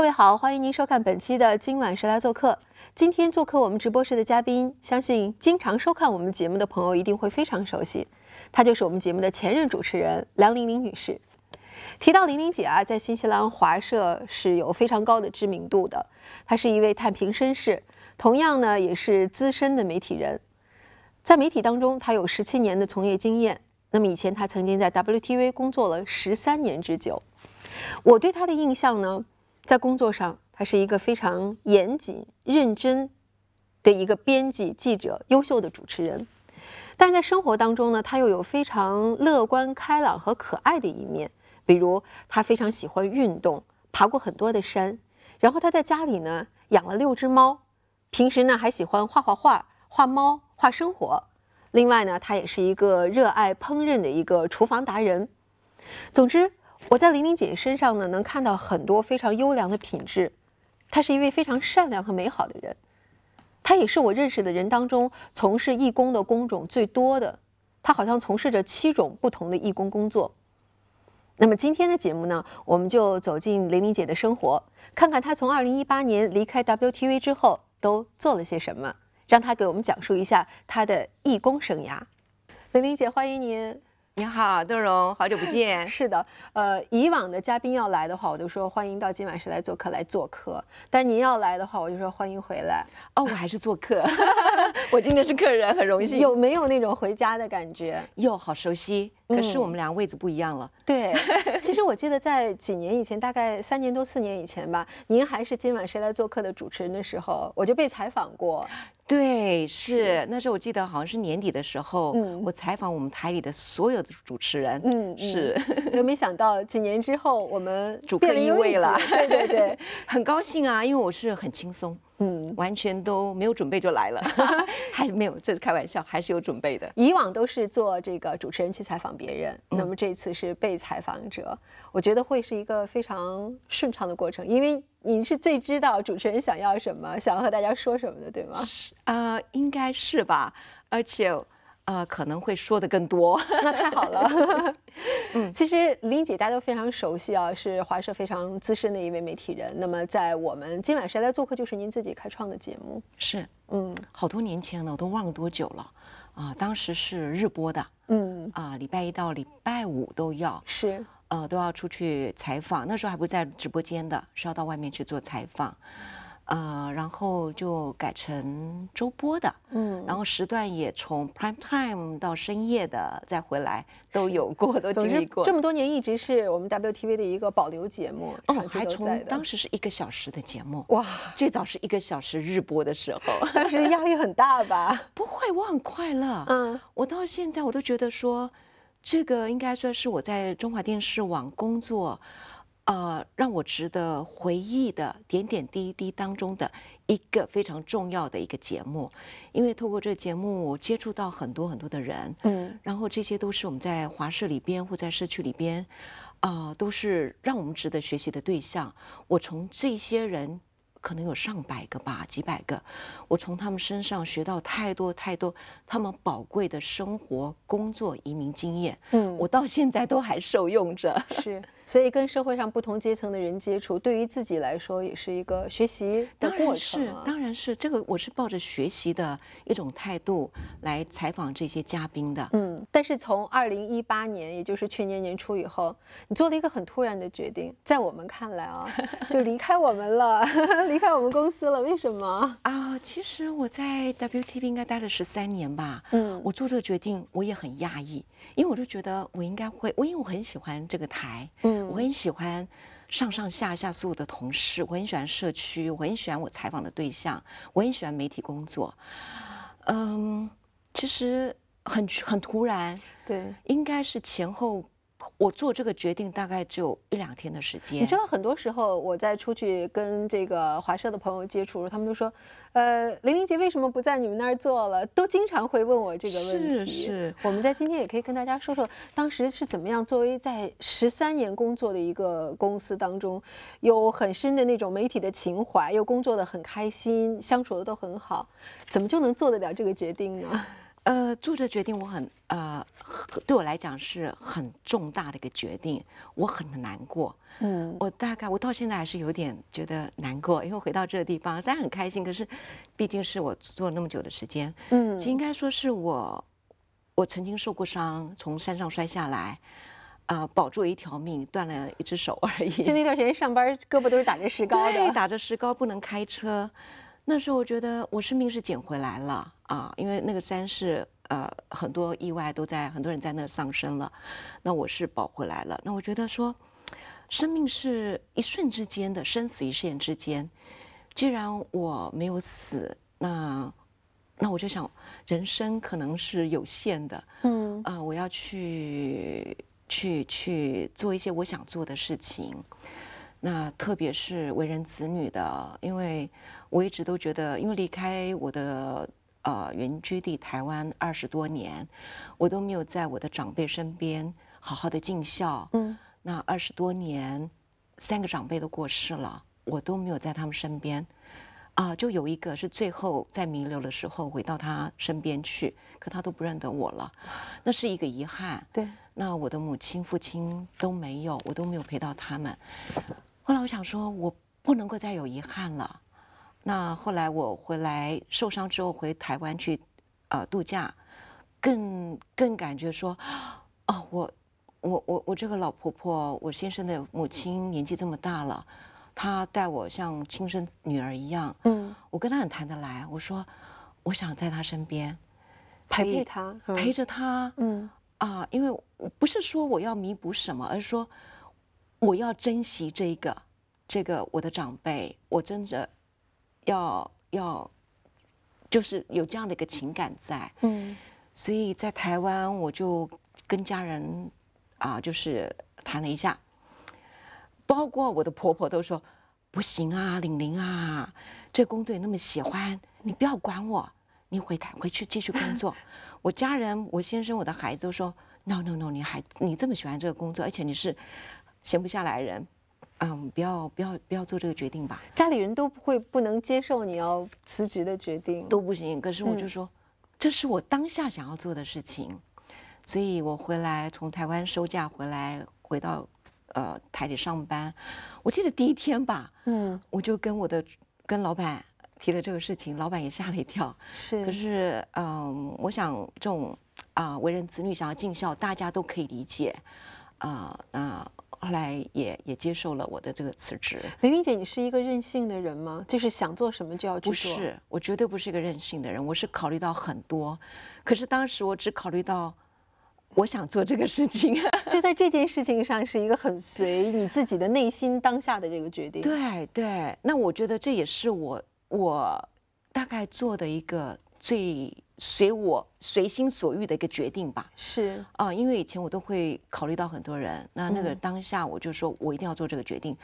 各位好，欢迎您收看本期的今晚谁来做客？今天做客我们直播室的嘉宾，相信经常收看我们节目的朋友一定会非常熟悉，她就是我们节目的前任主持人梁玲玲女士。提到玲玲姐啊，在新西兰华社是有非常高的知名度的。她是一位太平绅士，同样呢也是资深的媒体人，在媒体当中，她有十七年的从业经验。那么以前她曾经在 WTV 工作了十三年之久。我对她的印象呢？在工作上，他是一个非常严谨、认真的一个编辑、记者、优秀的主持人；但是在生活当中呢，他又有非常乐观、开朗和可爱的一面。比如，他非常喜欢运动，爬过很多的山；然后他在家里呢养了六只猫，平时呢还喜欢画画画，画猫、画生活。另外呢，他也是一个热爱烹饪的一个厨房达人。总之。我在玲玲姐身上呢，能看到很多非常优良的品质。她是一位非常善良和美好的人，她也是我认识的人当中从事义工的工种最多的。她好像从事着七种不同的义工工作。那么今天的节目呢，我们就走进玲玲姐的生活，看看她从2018年离开 WTV 之后都做了些什么，让她给我们讲述一下她的义工生涯。玲玲姐，欢迎您。你好，邓荣，好久不见。是的，呃，以往的嘉宾要来的话，我都说欢迎到今晚是来做客来做客。但是您要来的话，我就说欢迎回来。哦，我还是做客，我今天是客人，很荣幸。有没有那种回家的感觉？哟，好熟悉。可是我们俩位置不一样了。对，其实我记得在几年以前，大概三年多、四年以前吧，您还是今晚谁来做客的主持人的时候，我就被采访过。对，是那时候我记得好像是年底的时候，我采访我们台里的所有的主持人。嗯，是。又 没想到几年之后，我们主客一位了。对对对，很高兴啊，因为我是很轻松。嗯，完全都没有准备就来了，还没有，这是开玩笑，还是有准备的。以往都是做这个主持人去采访别人，那么这次是被采访者，我觉得会是一个非常顺畅的过程，因为你是最知道主持人想要什么，想要和大家说什么的，对吗？是，呃，应该是吧，而且。呃，可能会说的更多，那太好了。嗯，其实林姐大家都非常熟悉啊，是华社非常资深的一位媒体人。那么在我们今晚谁来做客，就是您自己开创的节目。是，嗯，好多年前了，我都忘了多久了。啊，当时是日播的，嗯，啊，礼拜一到礼拜五都要是，呃，都要出去采访。那时候还不在直播间的，是要到外面去做采访。啊，然后就改成周播的，嗯，然后时段也从 prime time 到深夜的，再回来都有过，都经历过。这么多年，一直是我们 W T V 的一个保留节目，哦，还从当时是一个小时的节目，哇，最早是一个小时日播的时候，当时压力很大吧？不会，我很快乐，嗯，我到现在我都觉得说，这个应该算是我在中华电视网工作。呃，让我值得回忆的点点滴滴当中的一个非常重要的一个节目，因为透过这个节目，我接触到很多很多的人，嗯，然后这些都是我们在华社里边或在社区里边，啊，都是让我们值得学习的对象。我从这些人，可能有上百个吧，几百个，我从他们身上学到太多太多，他们宝贵的生活、工作、移民经验，嗯，我到现在都还受用着，是。所以跟社会上不同阶层的人接触，对于自己来说也是一个学习的过程。当然是，当然是，这个我是抱着学习的一种态度来采访这些嘉宾的。嗯，但是从二零一八年，也就是去年年初以后，你做了一个很突然的决定，在我们看来啊，就离开我们了，离开我们公司了。为什么啊？其实我在 W T v 应该待了十三年吧。嗯，我做这个决定，我也很讶异，因为我就觉得我应该会，我因为我很喜欢这个台。嗯。我很喜欢上上下下所有的同事，我很喜欢社区，我很喜欢我采访的对象，我很喜欢媒体工作。嗯，其实很很突然，对，应该是前后。我做这个决定大概只有一两天的时间。你知道，很多时候我在出去跟这个华社的朋友接触，他们就说：“呃，林玲杰为什么不在你们那儿做了？”都经常会问我这个问题。是是，我们在今天也可以跟大家说说，当时是怎么样。作为在十三年工作的一个公司当中，有很深的那种媒体的情怀，又工作的很开心，相处的都很好，怎么就能做得了这个决定呢？呃，做这决定我很呃，对我来讲是很重大的一个决定，我很难过。嗯，我大概我到现在还是有点觉得难过，因为回到这个地方，虽然很开心，可是毕竟是我做了那么久的时间。嗯，应该说是我，我曾经受过伤，从山上摔下来，啊，保住一条命，断了一只手而已。就那段时间上班，胳膊都是打着石膏的，打着石膏不能开车。那时候我觉得我生命是捡回来了啊，因为那个山是呃很多意外都在很多人在那丧生了，那我是保回来了。那我觉得说，生命是一瞬之间的生死一线之间，既然我没有死，那那我就想，人生可能是有限的，嗯啊，我要去去去做一些我想做的事情，那特别是为人子女的，因为。我一直都觉得，因为离开我的呃原居地台湾二十多年，我都没有在我的长辈身边好好的尽孝。嗯，那二十多年，三个长辈都过世了，我都没有在他们身边。啊，就有一个是最后在弥留的时候回到他身边去，可他都不认得我了，那是一个遗憾。对，那我的母亲、父亲都没有，我都没有陪到他们。后来我想说，我不能够再有遗憾了。那后来我回来受伤之后回台湾去，呃，度假，更更感觉说，啊我我我我这个老婆婆，我先生的母亲年纪这么大了，她待我像亲生女儿一样，嗯，我跟她很谈得来。我说我想在她身边，陪陪她，陪着她，嗯啊，因为不是说我要弥补什么，而是说我要珍惜这一个，这个我的长辈，我真的。要要，就是有这样的一个情感在，嗯，所以在台湾我就跟家人啊，就是谈了一下，包括我的婆婆都说不行啊，玲玲啊，这工作你那么喜欢，你不要管我，你回台回去继续工作。我家人、我先生、我的孩子都说 no no no，你还你这么喜欢这个工作，而且你是闲不下来人。嗯，不要不要不要做这个决定吧！家里人都不会不能接受你要辞职的决定，都不行。可是我就说，这是我当下想要做的事情，所以我回来从台湾休假回来，回到呃台里上班。我记得第一天吧，嗯，我就跟我的跟老板提了这个事情，老板也吓了一跳。是，可是嗯，我想这种啊为人子女想要尽孝，大家都可以理解，啊那。后来也也接受了我的这个辞职。玲玲姐，你是一个任性的人吗？就是想做什么就要去做？不是，我绝对不是一个任性的人。我是考虑到很多，可是当时我只考虑到我想做这个事情，就在这件事情上是一个很随你自己的内心当下的这个决定。对对，那我觉得这也是我我大概做的一个最。随我随心所欲的一个决定吧，是啊，因为以前我都会考虑到很多人，那那个当下我就说我一定要做这个决定，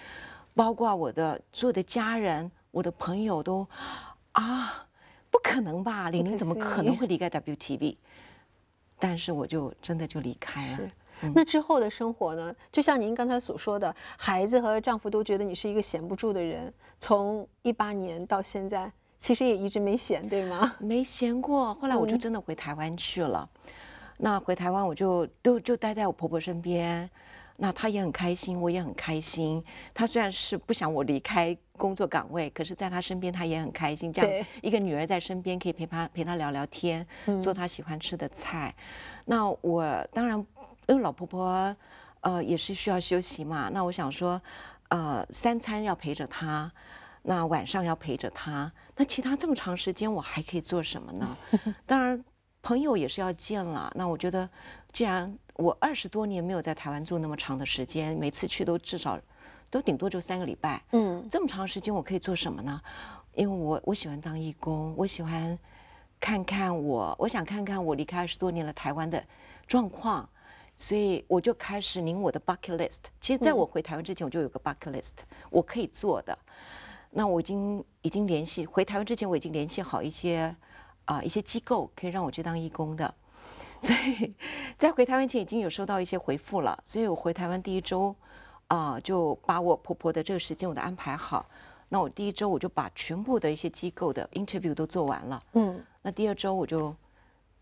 包括我的所有的家人、我的朋友都，啊，不可能吧？玲玲怎么可能会离开 W T V？但是我就真的就离开了。那之后的生活呢？就像您刚才所说的，孩子和丈夫都觉得你是一个闲不住的人。从一八年到现在。其实也一直没闲，对吗？没闲过。后来我就真的回台湾去了。那回台湾我就都就待在我婆婆身边。那她也很开心，我也很开心。她虽然是不想我离开工作岗位，可是在她身边她也很开心。这样一个女儿在身边可以陪她陪她聊聊天，做她喜欢吃的菜。那我当然因为老婆婆，呃，也是需要休息嘛。那我想说，呃，三餐要陪着她。那晚上要陪着他，那其他这么长时间我还可以做什么呢？当然，朋友也是要见了。那我觉得，既然我二十多年没有在台湾住那么长的时间，每次去都至少，都顶多就三个礼拜。嗯，这么长时间我可以做什么呢？因为我我喜欢当义工，我喜欢看看我，我想看看我离开二十多年了台湾的状况，所以我就开始拧我的 bucket list。其实，在我回台湾之前，我就有个 bucket list，我可以做的。那我已经已经联系回台湾之前，我已经联系好一些啊一些机构，可以让我去当义工的。所以在回台湾前已经有收到一些回复了，所以我回台湾第一周啊就把我婆婆的这个时间我都安排好。那我第一周我就把全部的一些机构的 interview 都做完了。嗯。那第二周我就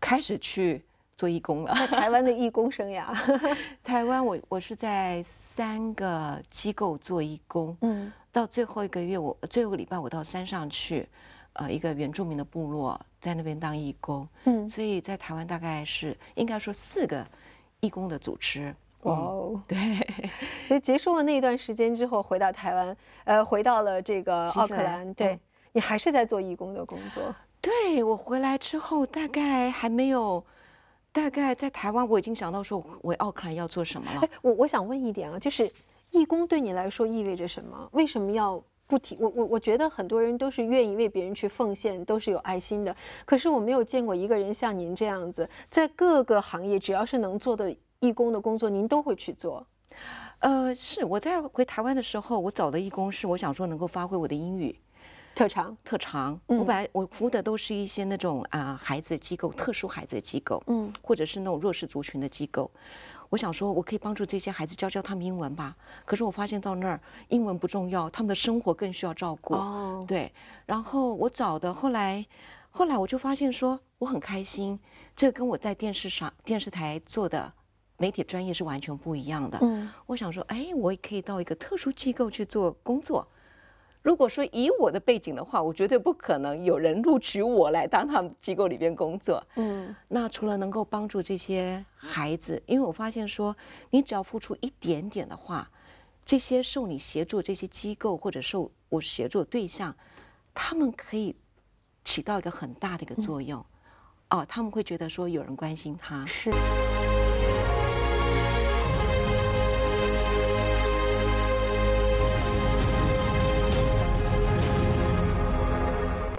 开始去做义工了。台湾的义工生涯。台湾我我是在三个机构做义工。嗯。到最后一个月，我最后个礼拜我到山上去，呃，一个原住民的部落在那边当义工，嗯，所以在台湾大概是应该说四个义工的组织，哇哦，对，所以结束了那一段时间之后回到台湾，呃，回到了这个奥克兰，对，你还是在做义工的工作，对我回来之后大概还没有，大概在台湾我已经想到说为奥克兰要做什么了，我我想问一点啊，就是。义工对你来说意味着什么？为什么要不提？我我我觉得很多人都是愿意为别人去奉献，都是有爱心的。可是我没有见过一个人像您这样子，在各个行业只要是能做的义工的工作，您都会去做。呃，是我在回台湾的时候，我找的义工是我想说能够发挥我的英语特长。特长，我本来我服务的都是一些那种啊孩子机构、特殊孩子的机构，嗯，或者是那种弱势族群的机构。我想说，我可以帮助这些孩子教教他们英文吧。可是我发现到那儿，英文不重要，他们的生活更需要照顾。哦，对。然后我找的后来，后来我就发现说，我很开心，这跟我在电视上电视台做的媒体专业是完全不一样的。嗯，我想说，哎，我也可以到一个特殊机构去做工作。如果说以我的背景的话，我绝对不可能有人录取我来当他们机构里边工作。嗯，那除了能够帮助这些孩子，因为我发现说，你只要付出一点点的话，这些受你协助这些机构或者受我协助的对象，他们可以起到一个很大的一个作用。哦，他们会觉得说有人关心他是。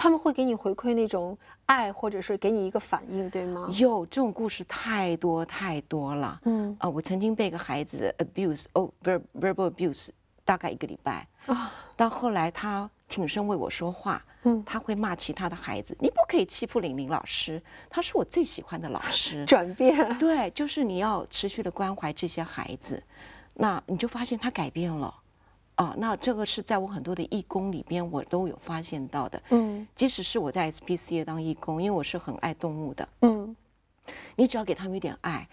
他们会给你回馈那种爱，或者是给你一个反应，对吗？有这种故事太多太多了。嗯，啊，我曾经被一个孩子 abuse，哦，verbal abuse，大概一个礼拜。啊，到后来他挺身为我说话。嗯，他会骂其他的孩子，你不可以欺负玲玲老师，他是我最喜欢的老师。转变。对，就是你要持续的关怀这些孩子，那你就发现他改变了。啊，那这个是在我很多的义工里边，我都有发现到的。嗯，即使是我在 SPC 当义工，因为我是很爱动物的。嗯，你只要给他们一点爱，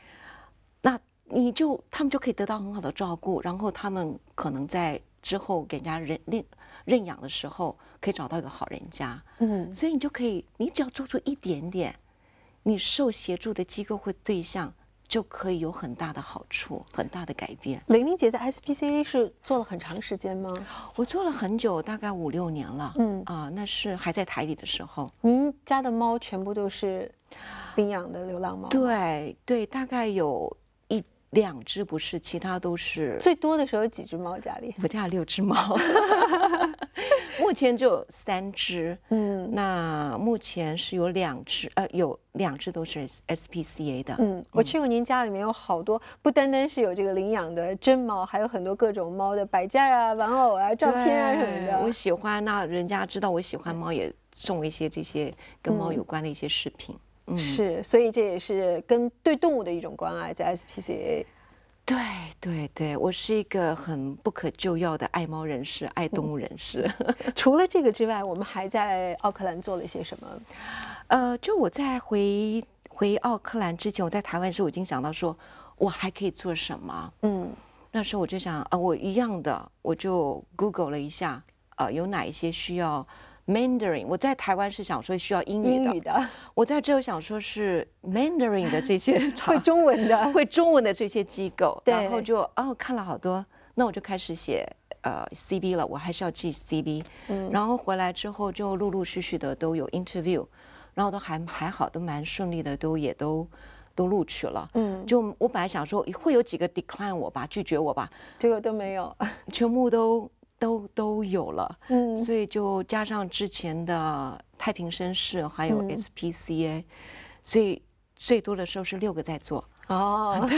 那你就他们就可以得到很好的照顾，然后他们可能在之后给人家认认认养的时候，可以找到一个好人家。嗯，所以你就可以，你只要做出一点点，你受协助的机构或对象。就可以有很大的好处，很大的改变。玲玲姐在 SPCA 是做了很长时间吗？我做了很久，大概五六年了。嗯啊，那是还在台里的时候。您家的猫全部都是领养的流浪猫？对对，大概有。两只不是，其他都是。最多的时候有几只猫家里？家有六只猫，目前就三只。嗯，那目前是有两只，呃，有两只都是 SPCA 的。嗯，我去过您家，里面有好多，不单单是有这个领养的真猫，还有很多各种猫的摆件啊、玩偶啊、照片啊什么的。我喜欢，那人家知道我喜欢猫，也送我一些这些跟猫有关的一些饰品。是，所以这也是跟对动物的一种关爱，在 SPCA。对对对，我是一个很不可救药的爱猫人士，爱动物人士。除了这个之外，我们还在奥克兰做了些什么？呃，就我在回回奥克兰之前，我在台湾时候我已经想到说，我还可以做什么？嗯，那时候我就想啊，我一样的，我就 Google 了一下，呃，有哪一些需要。Mandarin，我在台湾是想说需要英语的。我在这儿想说是 Mandarin 的这些 会中文的、会中文的这些机构，然后就哦看了好多，那我就开始写呃 CV 了，我还是要寄 CV。嗯，然后回来之后就陆陆续续的都有 interview，然后都还还好，都蛮顺利的，都也都都录取了。嗯，就我本来想说会有几个 decline 我吧，拒绝我吧，结果都没有，全部都。都都有了，嗯，所以就加上之前的太平绅士，还有 S P C A，所以最多的时候是六个在做哦，对，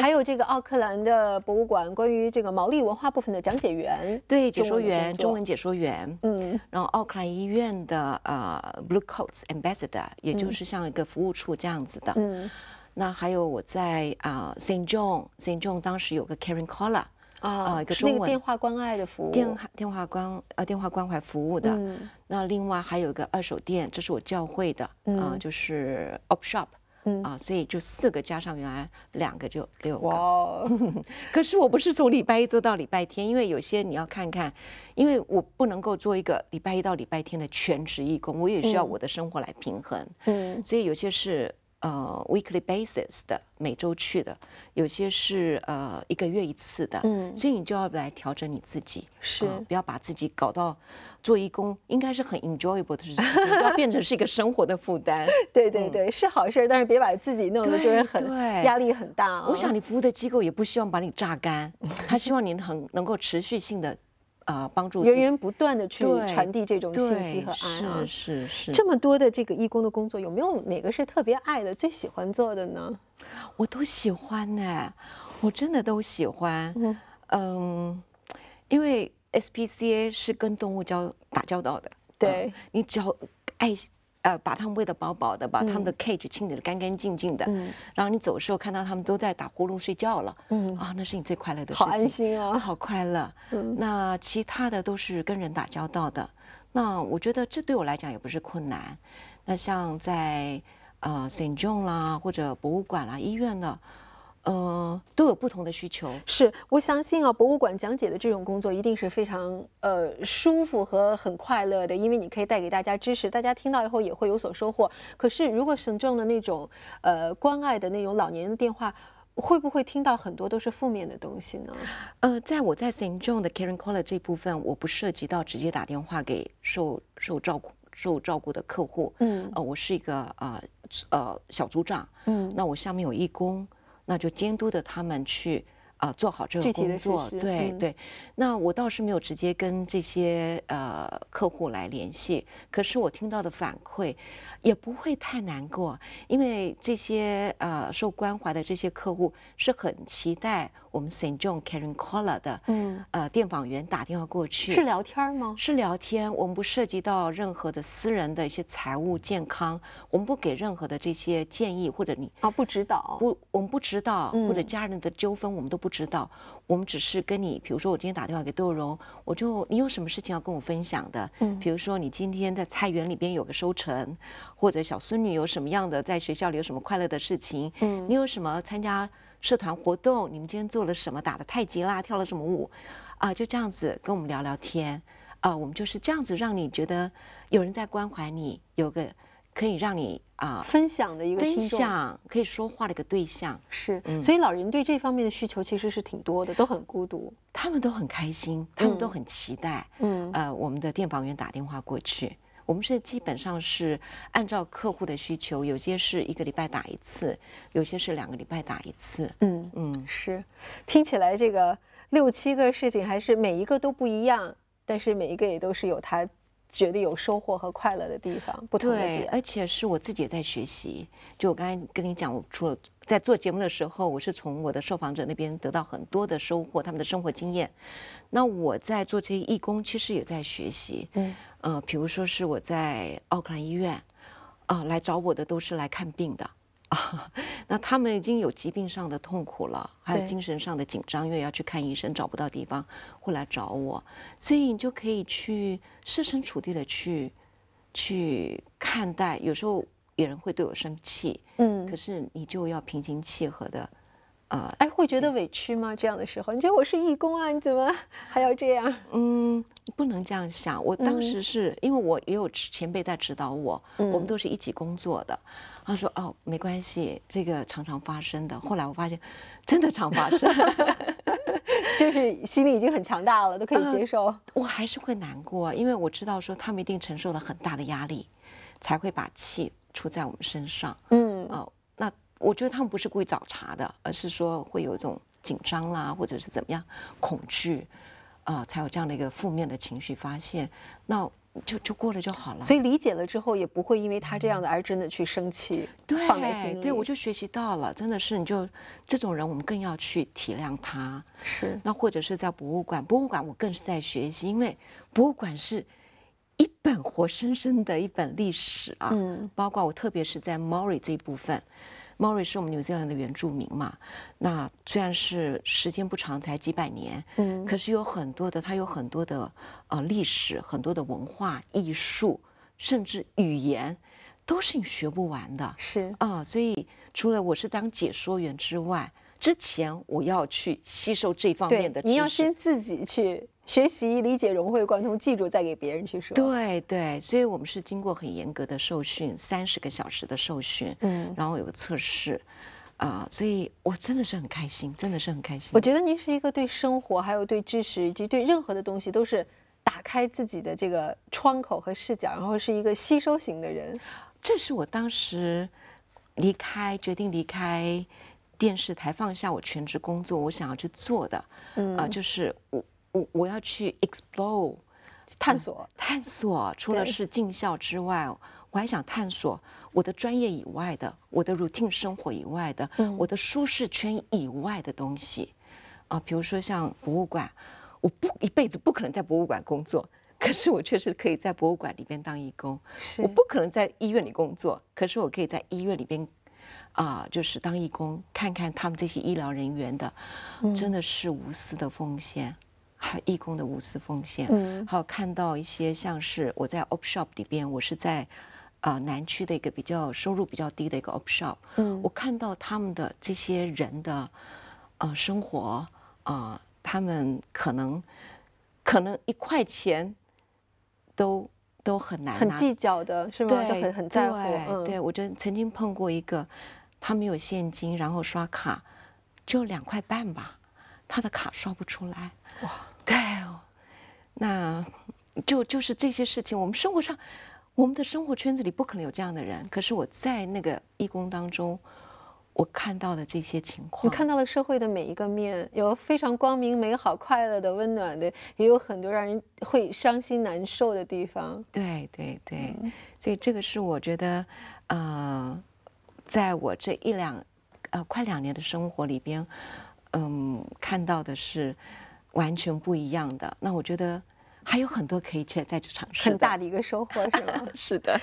还有这个奥克兰的博物馆关于这个毛利文化部分的讲解员，对，解说员，中文解说员，嗯，然后奥克兰医院的呃 Blue Coat's Ambassador，也就是像一个服务处这样子的，嗯，那还有我在啊 Saint John Saint John 当时有个 Karen Collar。啊是一个中文电话关爱的服务，电话电话关呃电话关怀服务的。那另外还有一个二手店，这是我教会的啊，就是 Op Shop 啊，所以就四个加上原来两个就六个。哇！可是我不是从礼拜一做到礼拜天，因为有些你要看看，因为我不能够做一个礼拜一到礼拜天的全职义工，我也需要我的生活来平衡。嗯，所以有些是。呃，weekly basis 的每周去的，有些是呃一个月一次的，嗯，所以你就要来调整你自己，是不要把自己搞到做义工应该是很 enjoyable 的事情，不要变成是一个生活的负担。对对对，是好事儿，但是别把自己弄得就是很压力很大。我想你服务的机构也不希望把你榨干，他希望你很能够持续性的。啊，帮助源源不断的去传递这种信息和爱啊！是是是，这么多的这个义工的工作，有没有哪个是特别爱的、最喜欢做的呢？我都喜欢呢，我真的都喜欢。嗯嗯，因为 S P C A 是跟动物交打交道的，对你只要爱。呃，把它们喂得饱饱的，把它们的 cage 清理得干干净净的。嗯，然后你走的时候看到它们都在打呼噜睡觉了。嗯，啊，那是你最快乐的事情。好安心啊，好快乐。嗯，那其他的都是跟人打交道的。那我觉得这对我来讲也不是困难。那像在呃，John 啦，或者博物馆啦，医院的。呃，都有不同的需求。是，我相信啊，博物馆讲解的这种工作一定是非常呃舒服和很快乐的，因为你可以带给大家知识，大家听到以后也会有所收获。可是，如果省政的那种呃关爱的那种老年人的电话，会不会听到很多都是负面的东西呢？呃，在我在 John 的 Care n Caller 这部分，我不涉及到直接打电话给受受照顾受照顾的客户。嗯，呃，我是一个呃呃小组长。嗯，那我下面有义工。那就监督着他们去啊做好这个工作，对对。那我倒是没有直接跟这些呃客户来联系，可是我听到的反馈也不会太难过，因为这些呃受关怀的这些客户是很期待。我们慎 i n a j o h n Karen c a l l a r 的，嗯，呃，电访员打电话过去是聊天吗？是聊天，我们不涉及到任何的私人的一些财务、健康，我们不给任何的这些建议，或者你啊，不指导，不，我们不指导，或者家人的纠纷我们都不知道，我们只是跟你，比如说我今天打电话给窦荣，我就你有什么事情要跟我分享的，嗯，比如说你今天在菜园里边有个收成，或者小孙女有什么样的在学校里有什么快乐的事情，嗯，你有什么参加？社团活动，你们今天做了什么？打的太极啦，跳了什么舞？啊，就这样子跟我们聊聊天啊，我们就是这样子让你觉得有人在关怀你，有个可以让你啊分享的一个分享可以说话的一个对象。是，所以老人对这方面的需求其实是挺多的，都很孤独。他们都很开心，他们都很期待。嗯，呃，我们的电访员打电话过去。我们是基本上是按照客户的需求，有些是一个礼拜打一次，有些是两个礼拜打一次。嗯嗯，是，听起来这个六七个事情还是每一个都不一样，但是每一个也都是有它。觉得有收获和快乐的地方，不同的对，而且是我自己也在学习。就我刚才跟你讲，我除了在做节目的时候，我是从我的受访者那边得到很多的收获，他们的生活经验。那我在做这些义工，其实也在学习。嗯，呃，比如说是我在奥克兰医院，啊，来找我的都是来看病的。啊，那他们已经有疾病上的痛苦了，还有精神上的紧张，因为要去看医生找不到地方，会来找我，所以你就可以去设身处地的去，去看待，有时候有人会对我生气，嗯，可是你就要平心气和的。啊，哎，会觉得委屈吗？这样的时候，你觉得我是义工啊？你怎么还要这样？嗯，不能这样想。我当时是因为我也有前辈在指导我，我们都是一起工作的。他说：“哦，没关系，这个常常发生的。”后来我发现，真的常发生，就是心里已经很强大了，都可以接受。我还是会难过，因为我知道说他们一定承受了很大的压力，才会把气出在我们身上。嗯哦，那。我觉得他们不是故意找茬的，而是说会有一种紧张啦，或者是怎么样恐惧，啊，才有这样的一个负面的情绪发泄，那就就过了就好了。所以理解了之后，也不会因为他这样的而真的去生气，放在心里。对，我就学习到了，真的是你就这种人，我们更要去体谅他。是，那或者是在博物馆，博物馆我更是在学习，因为博物馆是一本活生生的一本历史啊。嗯，包括我特别是在 Mori 这一部分。Maori 是我们纽西兰的原住民嘛？那虽然是时间不长，才几百年，嗯，可是有很多的，它有很多的呃历史、很多的文化、艺术，甚至语言，都是你学不完的。是啊，所以除了我是当解说员之外。之前我要去吸收这方面的知识，你要先自己去学习、理解、融会贯通、记住，再给别人去说。对对，所以我们是经过很严格的受训，三十个小时的受训，嗯，然后有个测试，啊，所以我真的是很开心，真的是很开心。我觉得您是一个对生活、还有对知识以及对任何的东西都是打开自己的这个窗口和视角，然后是一个吸收型的人。这是我当时离开，决定离开。电视台放下我全职工作，我想要去做的，嗯，啊，就是我我我要去 explore 探索探索。除了是尽孝之外，我还想探索我的专业以外的，我的 routine 生活以外的，我的舒适圈以外的东西啊，比如说像博物馆，我不一辈子不可能在博物馆工作，可是我确实可以在博物馆里边当义工。是，我不可能在医院里工作，可是我可以在医院里边。啊，就是当义工，看看他们这些医疗人员的，真的是无私的奉献，还 有义工的无私奉献。嗯，还有看到一些像是我在 op shop 里边，我是在啊南区的一个比较收入比较低的一个 op shop，嗯，我看到他们的这些人的呃生活啊，他们可能可能一块钱都。都很难，很计较的是吗？对，很很在乎。对，对我真曾经碰过一个，他没有现金，然后刷卡，就两块半吧，他的卡刷不出来。哇，对，那，就就是这些事情。我们生活上，我们的生活圈子里不可能有这样的人。可是我在那个义工当中。我看到的这些情况，你看到了社会的每一个面，有非常光明、美好、快乐的、温暖的，也有很多让人会伤心、难受的地方。对对对，所以这个是我觉得，呃，在我这一两，呃，快两年的生活里边，嗯，看到的是完全不一样的。那我觉得还有很多可以去在这尝试，很大的一个收获是吗？是的。